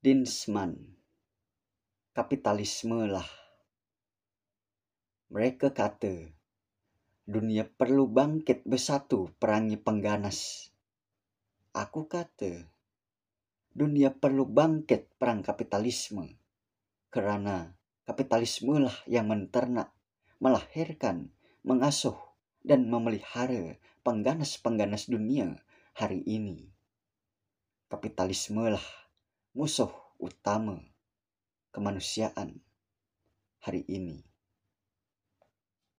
Dinsman. Kapitalisme lah. Mereka kata, dunia perlu bangkit bersatu perangi pengganas. Aku kata, dunia perlu bangkit perang kapitalisme. Kerana kapitalisme lah yang menternak, melahirkan, mengasuh, dan memelihara pengganas-pengganas dunia hari ini. Kapitalisme lah musuh utama kemanusiaan hari ini